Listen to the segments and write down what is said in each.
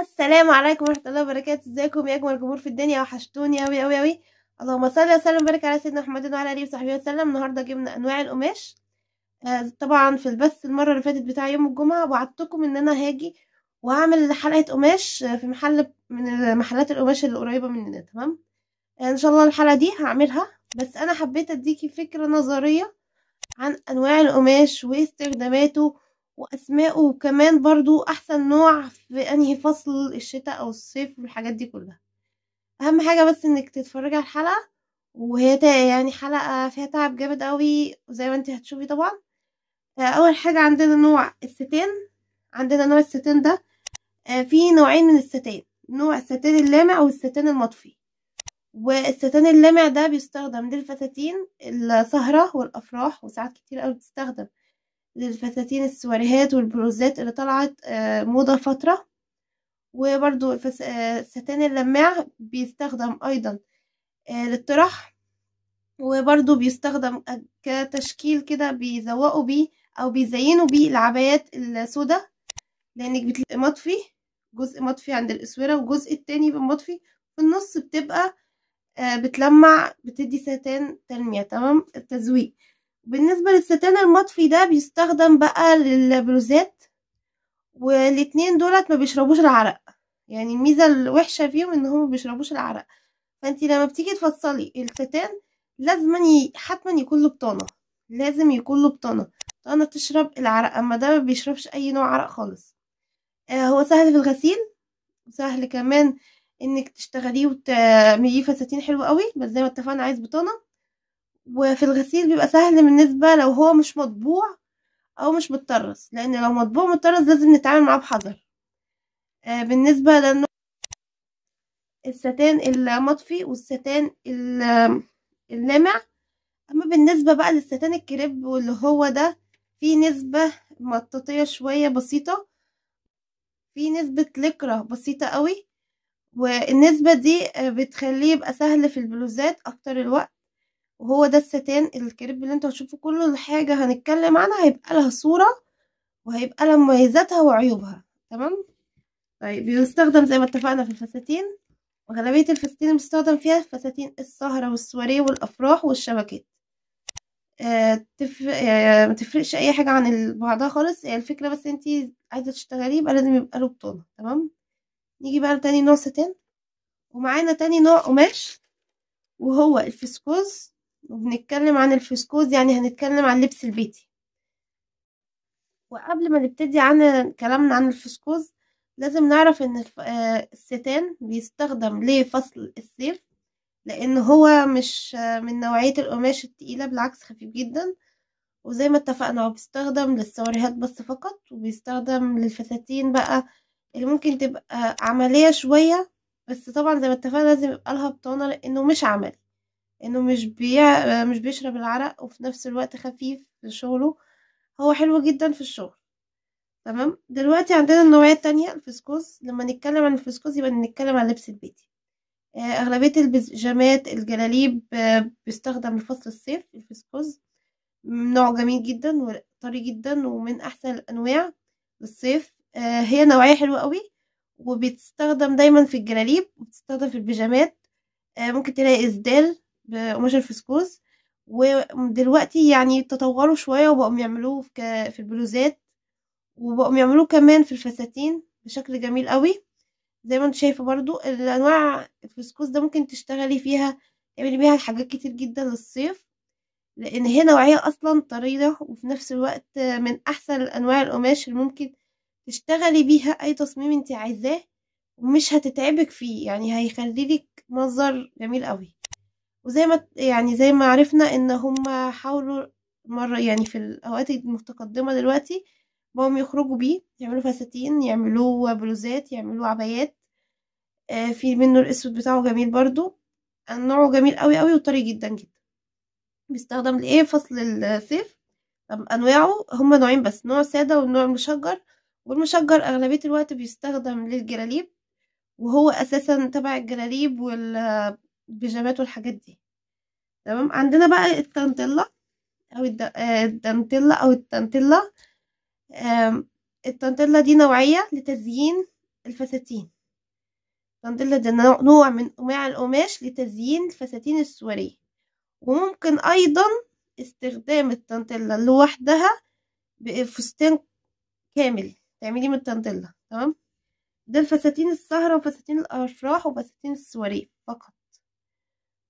السلام عليكم ورحمه الله وبركاته ازيكم يا اجمل جمهور في الدنيا وحشتوني اوي اوي اوي اللهم صل وسلم وبارك على سيدنا محمد وعلى اله وصحبه وسلم النهارده جبنا انواع القماش آه، طبعا في البث المره اللي فاتت بتاع يوم الجمعه وعدتكم ان انا هاجي واعمل حلقه قماش آه، في محل من محلات القماش اللي قريبه مننا تمام آه، ان شاء الله الحلقه دي هعملها بس انا حبيت اديكي فكره نظريه عن انواع القماش واستخداماته واسماءه كمان برضو احسن نوع في انهي فصل الشتاء او الصيف والحاجات دي كلها اهم حاجه بس انك تتفرجي على الحلقه وهي يعني حلقه فيها تعب جامد قوي زي ما انت هتشوفي طبعا آه، اول حاجه عندنا نوع الستان عندنا نوع الستان ده آه، في نوعين من الستان نوع الستان اللامع والستان المطفي والستان اللامع ده بيستخدم للفساتين السهرة والأفراح وساعات كتير أوي بتستخدم للفساتين السواريهات والبلوزات اللي طلعت آه، موضة فترة وبرضو آه، الستان اللماع بيستخدم أيضا آه، للطرح وبرضو بيستخدم كتشكيل كده بيزوقوا بيه أو بيزينوا بيه العبايات السوداء لأنك بتلاقي مطفي جزء مطفي عند الأسورة والجزء التاني بمطفي في النص بتبقى بتلمع بتدي ستان تلميع تمام التزويق بالنسبة للستان المطفي ده بيستخدم بقى للبلوزات والاتنين دولت ما بيشربوش العرق يعني الميزة الوحشة فيهم ان هم بيشربوش العرق فانت لما بتيجي تفصلي الستان لازما حتما يكون له بطانة لازم يكون له بطانة بطانة تشرب العرق اما ده ما بيشربش اي نوع عرق خالص آه هو سهل في الغسيل وسهل كمان انك تشتغليه وتعمليه فساتين حلوة قوي بس زي ما اتفقنا عايز بطانة وفي الغسيل بيبقى سهل بالنسبة لو هو مش مطبوع أو مش متطرز لأن لو مطبوع متطرز لازم نتعامل معاه بحذر آه بالنسبة لأنه الستان المطفي والستان اللامع أما بالنسبة بقى للستان الكريب واللي هو ده فيه نسبة مطاطية شوية بسيطة فيه نسبة لكرة بسيطة قوي والنسبة دي آه، بتخليه يبقى سهل في البلوزات أكتر الوقت وهو ده الستان الكريب اللي انتوا هتشوفوا كل حاجة هنتكلم عنها هيبقى لها صورة وهيبقى لها مميزاتها وعيوبها تمام طيب بيستخدم زي ما اتفقنا في الفساتين وغالبية الفساتين المستخدم فيها فساتين السهرة والسواري والأفراح والشبكات آه تف... يعني ما تفرقش أي حاجة عن بعضها خالص يعني الفكرة بس انتي عايزة تشتغليه يبقى لازم يبقى له بطانة تمام نيجي بقى لتاني نوع ستان ومعانا تاني نوع قماش وهو الفسكوز وبنتكلم عن الفسكوز يعني هنتكلم عن اللبس البيتي وقبل ما نبتدي عن كلامنا عن الفسكوز لازم نعرف ان آه، الستان بيستخدم لفصل الصيف لان هو مش من نوعية القماش التقيلة بالعكس خفيف جدا وزي ما اتفقنا هو بيستخدم للسواريهات بس فقط وبيستخدم للفساتين بقى اللي ممكن تبقى عملية شوية بس طبعا زي ما اتفقنا لازم يبقى لها بطانة لانه مش عملي انه مش بيع مش بيشرب العرق وفي نفس الوقت خفيف في شغله هو حلو جدا في الشغل تمام دلوقتي عندنا النوعية التانية الفسكوز لما نتكلم عن الفسكوز يبقى نتكلم عن لبس البيت آه، أغلبية البيجامات الجلاليب آه، بيستخدم لفصل الصيف الفسكوز نوع جميل جدا وطري جدا ومن أحسن الأنواع للصيف آه، هي نوعية حلوة قوي وبتستخدم دايما في الجلاليب وبتستخدم في البيجامات ممكن تلاقي إسدال بقماش الفسكوس ودلوقتي يعني تطوروا شوية وبقوا يعملوه في, في البلوزات وبقوا يعملوه كمان في الفساتين بشكل جميل قوي زي ما انت شايفه برضو الانواع الفسكوس ده ممكن تشتغلي فيها تعملي بيها حاجات كتير جدا للصيف لان هي نوعيه اصلا طريده وفي نفس الوقت من احسن انواع القماش اللي ممكن تشتغلي بيها اي تصميم انت عايزاه ومش هتتعبك فيه يعني هيخليلك منظر جميل قوي وزي ما يعني زي ما عرفنا ان هم حاولوا مرة يعني في الأوقات المتقدمة دلوقتي بقوا يخرجوا بيه يعملوا فساتين يعملوه بلوزات يعملوه عبايات آه في منه الأسود بتاعه جميل برضو نوعه جميل قوي قوي وطري جدا جدا بيستخدم لإيه فصل الصيف طب أنواعه هما نوعين بس نوع سادة ونوع مشجر والمشجر أغلبية الوقت بيستخدم للجلاليب وهو أساسا تبع الجلاليب وال البيجامات والحاجات دي تمام عندنا بقى التانتيلا او آه، الدانتيلا او التانتيلا التانتيلا دي نوعيه لتزيين الفساتين التانتيلا ده نوع من انواع القماش لتزيين الفساتين السوري وممكن ايضا استخدام التانتيلا لوحدها بفستان كامل تعمليه من التانتيلا تمام ده الفساتين السهره وفساتين الافراح وفساتين السوري فقط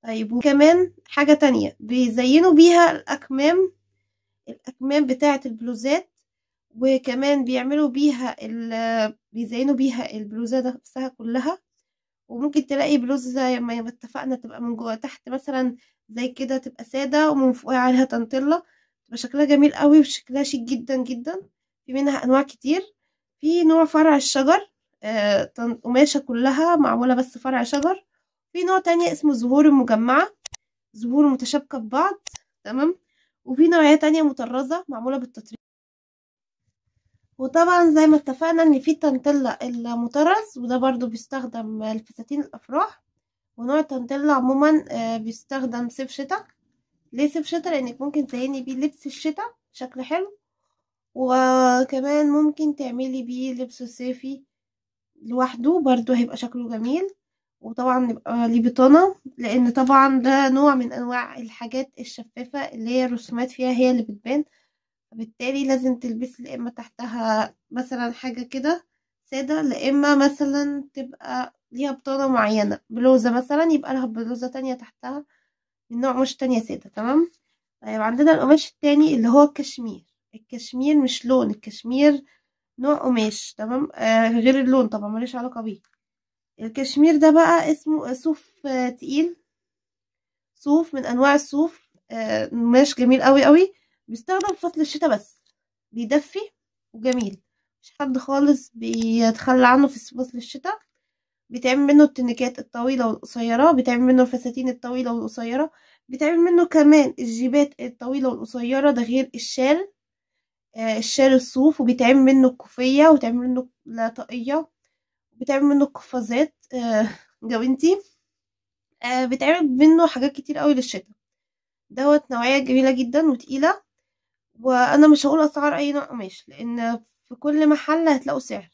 طيب وكمان حاجة تانية بيزينوا بيها الأكمام الأكمام بتاعة البلوزات وكمان بيعملوا بيها ال بيزينوا بيها البلوزة نفسها كلها وممكن تلاقي بلوزة زي ما اتفقنا تبقى من جوه تحت مثلا زي كده تبقى سادة ومن فوقها عليها تنطلة تبقى شكلها جميل قوي وشكلها شيك جدا جدا في منها أنواع كتير في نوع فرع الشجر آه، قماشة آه كلها معمولة بس فرع شجر في نوع تانية اسمه زهور المجمعة زهور متشابكة في بعض تمام وفي نوعية تانية مطرزة معمولة بالتطريز وطبعا زي ما اتفقنا ان في التنتلة المطرز وده برضو بيستخدم الفساتين الافراح ونوع التنتلة عموما آه، بيستخدم صيف شتاء ليه صيف شتاء لانك ممكن تزيني بيه لبس الشتاء شكل حلو وكمان ممكن تعملي بيه لبس صيفي لوحده برضو هيبقى شكله جميل وطبعا نبقى ليه بطانة لأن طبعا ده نوع من أنواع الحاجات الشفافة اللي هي الرسومات فيها هي اللي بتبان فبالتالي لازم تلبسي لا إما تحتها مثلا حاجة كده سادة لا إما مثلا تبقى ليها بطانة معينة بلوزة مثلا يبقى لها بلوزة تانية تحتها من نوع مش تانية سادة تمام طيب عندنا القماش التاني اللي هو الكشمير الكشمير مش لون الكشمير نوع قماش تمام آه غير اللون طبعا ملوش علاقة بيه الكشمير ده بقى اسمه صوف آه، تقيل صوف من انواع الصوف قماش آه، جميل قوي قوي بيستخدم في فصل الشتاء بس بيدفي وجميل مش حد خالص بيتخلى عنه في فصل الشتاء بيتعمل منه التنكات الطويلة والقصيرة بيتعمل منه الفساتين الطويلة والقصيرة بيتعمل منه كمان الجيبات الطويلة والقصيرة ده غير الشال آه، الشال الصوف وبيتعمل منه الكوفية وبيتعمل منه لا طاقية بتعمل منه قفازات جوانتي آه، آه، بتعمل منه حاجات كتير قوي للشتاء دوت نوعية جميلة جدا وتقيلة وانا مش هقول اسعار اي نوع قماش لان في كل محل هتلاقوا سعر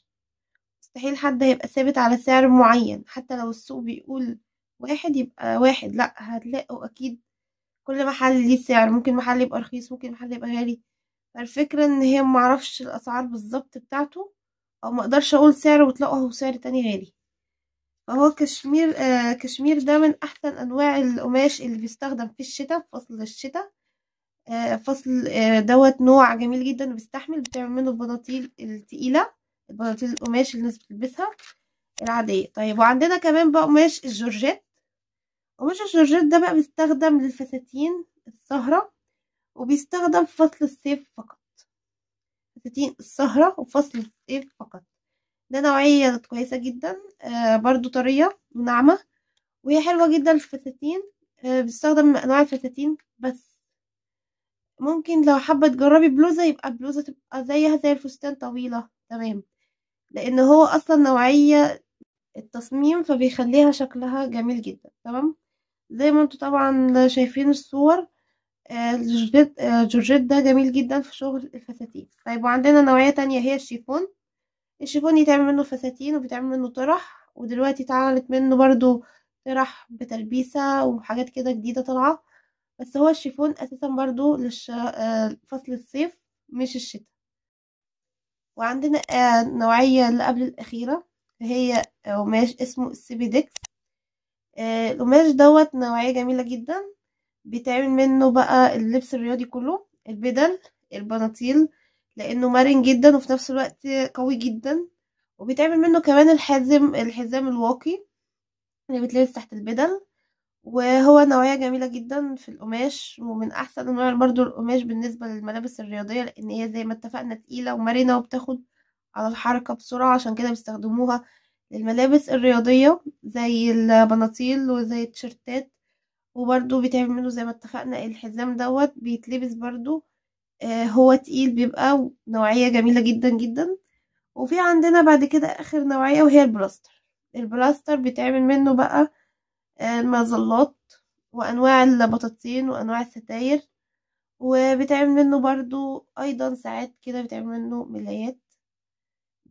مستحيل حد هيبقى ثابت على سعر معين حتى لو السوق بيقول واحد يبقى واحد لا هتلاقوا اكيد كل محل ليه سعر ممكن محل يبقى رخيص ممكن محل يبقى غالي فالفكرة ان هي معرفش الاسعار بالظبط بتاعته او ما اقدرش اقول سعر واطلقه هو سعر تاني غالي فهو كشمير آه كشمير ده من احسن انواع القماش اللي بيستخدم في الشتاء في فصل الشتاء آه فصل آه دوت نوع جميل جدا وبيستحمل بتعمل منه البناطيل التقيله البناطيل القماش اللي الناس بتلبسها العاديه طيب وعندنا كمان بقى قماش الجورجيت قماش الجورجيت ده بقى بيستخدم للفساتين السهره وبيستخدم في فصل الصيف فقط فساتين السهرة وفصل الصيف فقط ده نوعية كويسة جدا آه برضو طرية وناعمة وهي حلوة جدا الفساتين آه بتستخدم من أنواع الفساتين بس ممكن لو حابة تجربي بلوزة يبقى بلوزة تبقى زيها زي الفستان طويلة تمام لأن هو أصلا نوعية التصميم فبيخليها شكلها جميل جدا تمام زي ما انتوا طبعا شايفين الصور الجورجيت ده جميل جدا في شغل الفساتين طيب وعندنا نوعية تانية هي الشيفون الشيفون يتعمل منه فساتين وبيتعمل منه طرح ودلوقتي اتعملت منه برضو طرح بتلبيسة وحاجات كده جديدة طالعة بس هو الشيفون أساسا برضو لفصل آه، الصيف مش الشتاء وعندنا آه، نوعية اللي قبل الأخيرة هي قماش اسمه السيبيدكس آه، القماش دوت نوعية جميلة جدا بيتعمل منه بقى اللبس الرياضي كله البدل البناطيل لانه مرن جدا وفي نفس الوقت قوي جدا وبيتعمل منه كمان الحزم الحزام الواقي اللي بيتلبس تحت البدل وهو نوعية جميلة جدا في القماش ومن أحسن أنواع برضو القماش بالنسبة للملابس الرياضية لأن هي زي ما اتفقنا تقيلة ومرنة وبتاخد على الحركة بسرعة عشان كده بيستخدموها للملابس الرياضية زي البناطيل وزي التيشيرتات وبرده بتعمله زي ما اتفقنا الحزام دوت بيتلبس برده آه هو تقيل بيبقى نوعية جميلة جدا جدا وفي عندنا بعد كده اخر نوعية وهي البلاستر البلاستر بيتعمل منه بقى آه المظلات وانواع البطاطين وانواع الستاير وبتعمل منه برضو ايضا ساعات كده بتعمل منه ملايات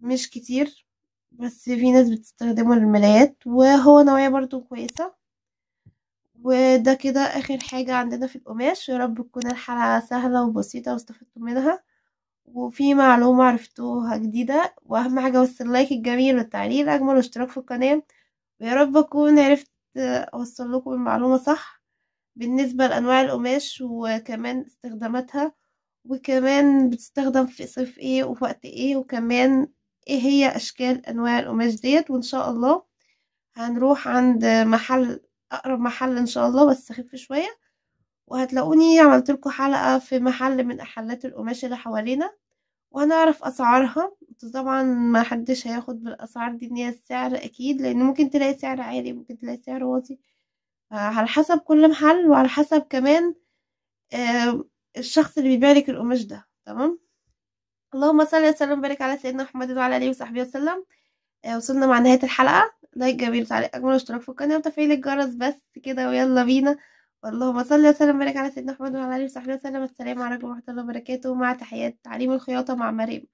مش كتير بس في ناس بتستخدمه للملايات وهو نوعية برضو كويسة وده كده اخر حاجة عندنا في القماش يا رب تكون الحلقة سهلة وبسيطة واستفدتوا منها وفي معلومة عرفتوها جديدة واهم حاجة بس اللايك الجميل والتعليق الاجمل واشتراك في القناة ويا رب اكون عرفت اوصل لكم المعلومة صح بالنسبة لانواع القماش وكمان استخداماتها وكمان بتستخدم في صيف ايه وفي وقت ايه وكمان ايه هي اشكال انواع القماش ديت وان شاء الله هنروح عند محل اقرب محل ان شاء الله بس اخف شويه وهتلاقوني عملت لكم حلقه في محل من محلات القماش اللي حوالينا وهنعرف اسعارها طبعا ما حدش هياخد بالاسعار دي ان هي السعر اكيد لان ممكن تلاقي سعر عالي ممكن تلاقي سعر واطي على حسب كل محل وعلى حسب كمان الشخص اللي بيبيع لك القماش ده تمام اللهم صل وسلم وبارك على سيدنا محمد وعلى اله وصحبه وسلم آه، وصلنا مع نهايه الحلقه لايك جميل وتعليق اجمل واشتراك في القناه وتفعيل الجرس بس كده ويلا بينا اللهم صل وسلم وبارك على سيدنا محمد وعلى اله وصحبه وسلم السلام عليكم ورحمه الله وبركاته مع تحيات تعليم الخياطه مع مريم